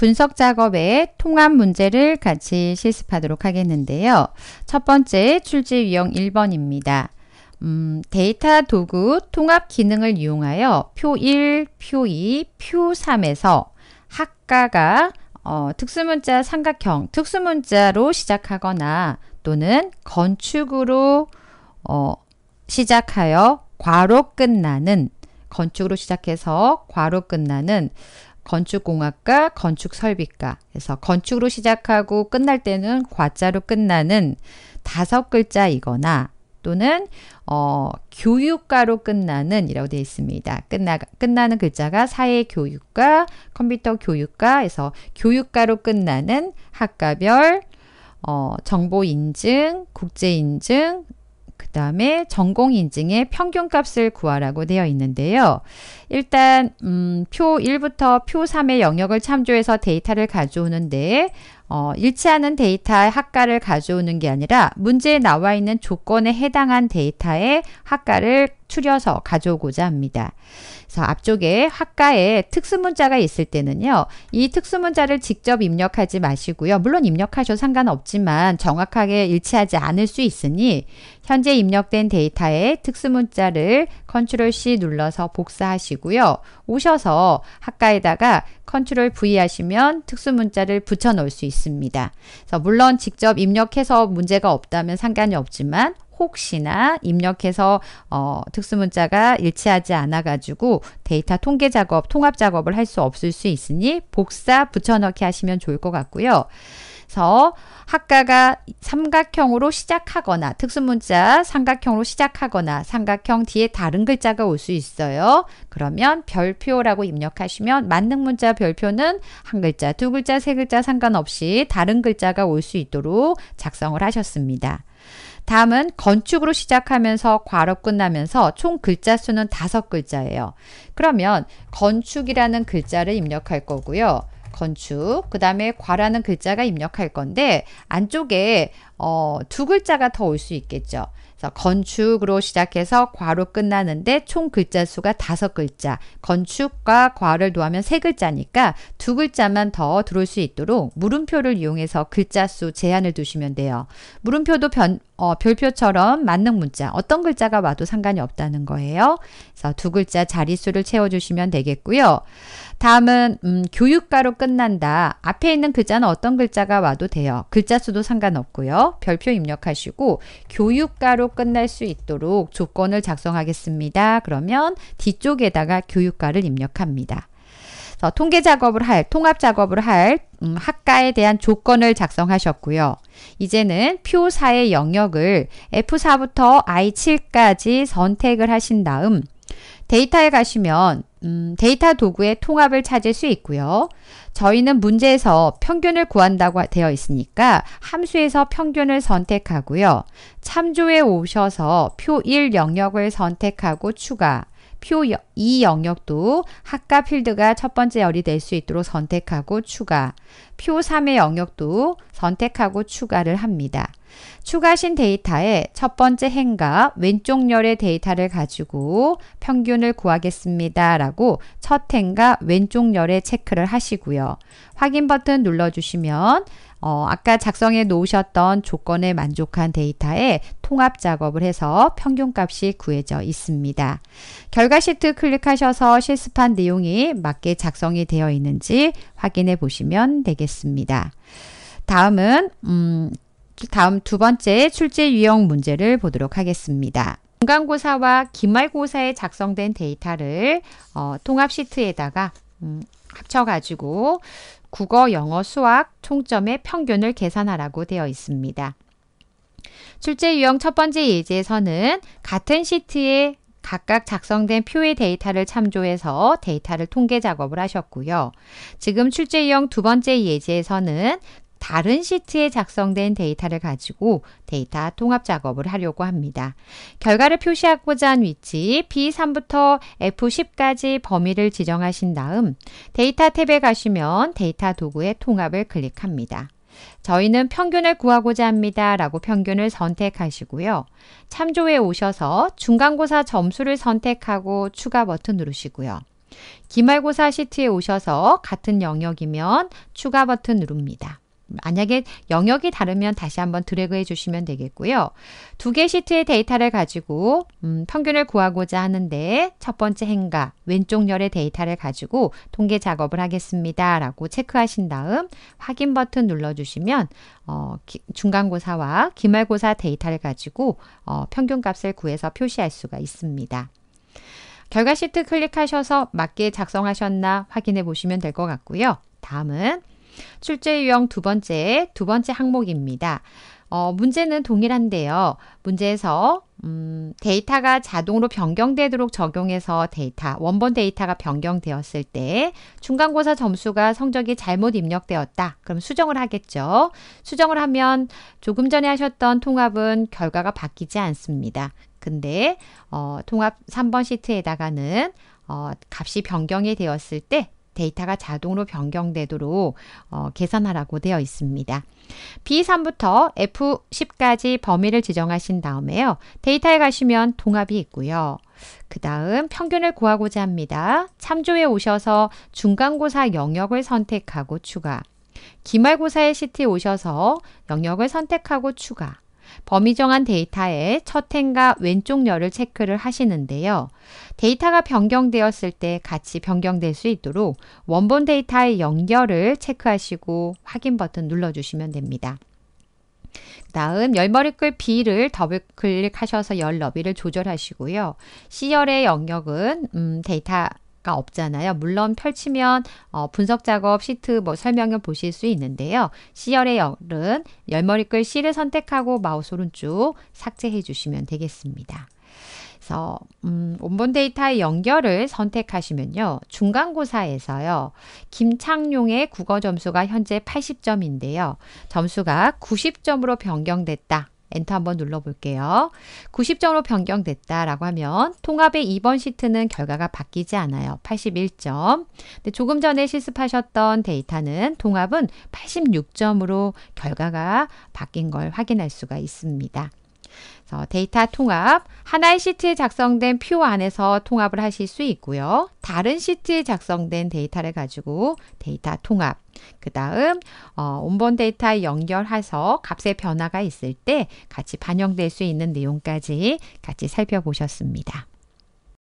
분석 작업 에 통합 문제를 같이 실습하도록 하겠는데요. 첫 번째 출제 유형 1번입니다. 음, 데이터 도구 통합 기능을 이용하여 표 1, 표 2, 표 3에서 학과가 어, 특수문자 삼각형, 특수문자로 시작하거나 또는 건축으로 어, 시작하여 과로 끝나는 건축으로 시작해서 과로 끝나는 건축공학과, 건축설비과. 에서 건축으로 시작하고 끝날 때는 과자로 끝나는 다섯 글자이거나 또는 어, 교육과로 끝나는 이라고 되어 있습니다. 끝나, 끝나는 글자가 사회교육과, 컴퓨터 교육과에서 교육과로 끝나는 학과별 어, 정보 인증, 국제 인증, 그 다음에 전공 인증의 평균값을 구하라고 되어 있는데요. 일단 음, 표 1부터 표 3의 영역을 참조해서 데이터를 가져오는데 어, 일치하는 데이터의 학과를 가져오는 게 아니라 문제에 나와 있는 조건에 해당한 데이터의 학과를 추려서 가져오고자 합니다. 그래서 앞쪽에 학과에 특수문자가 있을 때는요. 이 특수문자를 직접 입력하지 마시고요. 물론 입력하셔도 상관없지만 정확하게 일치하지 않을 수 있으니 현재 입력된 데이터에 특수문자를 Ctrl C 눌러서 복사하시고요. 오셔서 학과에다가 Ctrl V 하시면 특수문자를 붙여넣을 수 있습니다. 그래서 물론 직접 입력해서 문제가 없다면 상관이 없지만 혹시나 입력해서 어, 특수문자가 일치하지 않아가지고 데이터 통계 작업, 통합 작업을 할 수 없을 수 있으니 복사 붙여넣기 하시면 좋을 것 같고요. 그래서 학과가 삼각형으로 시작하거나 특수문자 삼각형으로 시작하거나 삼각형 뒤에 다른 글자가 올 수 있어요. 그러면 별표라고 입력하시면 만능 문자 별표는 한 글자, 두 글자, 세 글자 상관없이 다른 글자가 올 수 있도록 작성을 하셨습니다. 다음은 건축으로 시작하면서 괄호 끝나면서 총 글자 수는 다섯 글자예요. 그러면 건축이라는 글자를 입력할 거고요. 건축, 그 다음에 과라는 글자가 입력할 건데 안쪽에 어, 두 글자가 더 올 수 있겠죠. 그래서 건축으로 시작해서 과로 끝나는데 총 글자 수가 다섯 글자. 건축과 과를 더하면 세 글자니까 두 글자만 더 들어올 수 있도록 물음표를 이용해서 글자 수 제한을 두시면 돼요. 물음표도 변, 어, 별표처럼 만능 문자 어떤 글자가 와도 상관이 없다는 거예요. 그래서 두 글자 자릿수를 채워주시면 되겠고요. 다음은 음, 교육가로 끝난다. 앞에 있는 글자는 어떤 글자가 와도 돼요. 글자 수도 상관없고요. 별표 입력하시고 교육가로 끝날 수 있도록 조건을 작성하겠습니다. 그러면 뒤쪽에다가 교육가를 입력합니다. 통계 작업을 할, 통합 작업을 할 음, 학과에 대한 조건을 작성하셨고요. 이제는 표사의 영역을 F4부터 I7까지 선택을 하신 다음 데이터에 가시면 음, 데이터 도구의 통합을 찾을 수 있고요. 저희는 문제에서 평균을 구한다고 되어 있으니까 함수에서 평균을 선택하고요. 참조에 오셔서 표 1 영역을 선택하고 추가 표2 영역도 학과 필드가 첫 번째 열이 될 수 있도록 선택하고 추가, 표 3의 영역도 선택하고 추가를 합니다. 추가신 하데이터에첫 번째 행과 왼쪽 열의 데이터를 가지고 평균을 구하겠습니다. 라고 첫 행과 왼쪽 열에 체크를 하시고요. 확인 버튼 눌러주시면 어, 아까 작성해 놓으셨던 조건에 만족한 데이터에 통합 작업을 해서 평균값이 구해져 있습니다. 결과 시트 클릭하셔서 실습한 내용이 맞게 작성이 되어 있는지 확인해 보시면 되겠습니다. 다음은 음, 그 다음 두 번째 출제 유형 문제를 보도록 하겠습니다. 중간고사와 기말고사에 작성된 데이터를 어, 통합 시트에다가 음, 합쳐가지고 국어, 영어, 수학 총점의 평균을 계산하라고 되어 있습니다. 출제 유형 첫 번째 예제에서는 같은 시트에 각각 작성된 표의 데이터를 참조해서 데이터를 통계 작업을 하셨고요. 지금 출제 유형 두 번째 예제에서는 다른 시트에 작성된 데이터를 가지고 데이터 통합 작업을 하려고 합니다. 결과를 표시하고자 한 위치 B3부터 F10까지 범위를 지정하신 다음 데이터 탭에 가시면 데이터 도구의 통합을 클릭합니다. 저희는 평균을 구하고자 합니다. 라고 평균을 선택하시고요. 참조에 오셔서 중간고사 점수를 선택하고 추가 버튼 누르시고요. 기말고사 시트에 오셔서 같은 영역이면 추가 버튼 누릅니다. 만약에 영역이 다르면 다시 한번 드래그 해주시면 되겠고요. 두 개 시트의 데이터를 가지고 음, 평균을 구하고자 하는데 첫 번째 행가 왼쪽 열의 데이터를 가지고 통계 작업을 하겠습니다. 라고 체크하신 다음 확인 버튼 눌러주시면 어, 기, 중간고사와 기말고사 데이터를 가지고 어, 평균값을 구해서 표시할 수가 있습니다. 결과 시트 클릭하셔서 맞게 작성하셨나 확인해 보시면 될 것 같고요. 다음은 출제 유형 두 번째, 두 번째 항목입니다. 어, 문제는 동일한데요. 문제에서 음, 데이터가 자동으로 변경되도록 적용해서 데이터, 원본 데이터가 변경되었을 때 중간고사 점수가 성적이 잘못 입력되었다. 그럼 수정을 하겠죠. 수정을 하면 조금 전에 하셨던 통합은 결과가 바뀌지 않습니다. 근데 어, 통합 3번 시트에다가는 어, 값이 변경이 되었을 때 데이터가 자동으로 변경되도록 어, 계산하라고 되어 있습니다. B3부터 F10까지 범위를 지정하신 다음에요. 데이터에 가시면 동합이 있고요. 그 다음 평균을 구하고자 합니다. 참조에 오셔서 중간고사 영역을 선택하고 추가 기말고사의 시트에 오셔서 영역을 선택하고 추가 범위 정한 데이터의 첫 행과 왼쪽 열을 체크를 하시는데요. 데이터가 변경되었을 때 같이 변경될 수 있도록 원본 데이터의 연결을 체크하시고 확인 버튼 눌러주시면 됩니다. 다음 열머리글 B를 더블 클릭하셔서 열 너비를 조절하시고요. C열의 영역은 음, 데이터 가 없잖아요. 물론 펼치면 어, 분석 작업 시트 뭐 설명을 보실 수 있는데요. C열의 열은 열머리 끌 C를 선택하고 마우스 오른쪽 삭제해 주시면 되겠습니다. 그래서 음, 원본 데이터의 연결을 선택하시면요. 중간고사에서요. 김창룡의 국어 점수가 현재 80점인데요. 점수가 90점으로 변경됐다. 엔터 한번 눌러볼게요. 90점으로 변경됐다라고 하면 통합의 2번 시트는 결과가 바뀌지 않아요. 81점. 근데 조금 전에 실습하셨던 데이터는 통합은 86점으로 결과가 바뀐 걸 확인할 수가 있습니다. 어, 데이터 통합, 하나의 시트에 작성된 표 안에서 통합을 하실 수 있고요. 다른 시트에 작성된 데이터를 가지고 데이터 통합, 그 다음 어, 온본 데이터에 연결해서 값의 변화가 있을 때 같이 반영될 수 있는 내용까지 같이 살펴보셨습니다.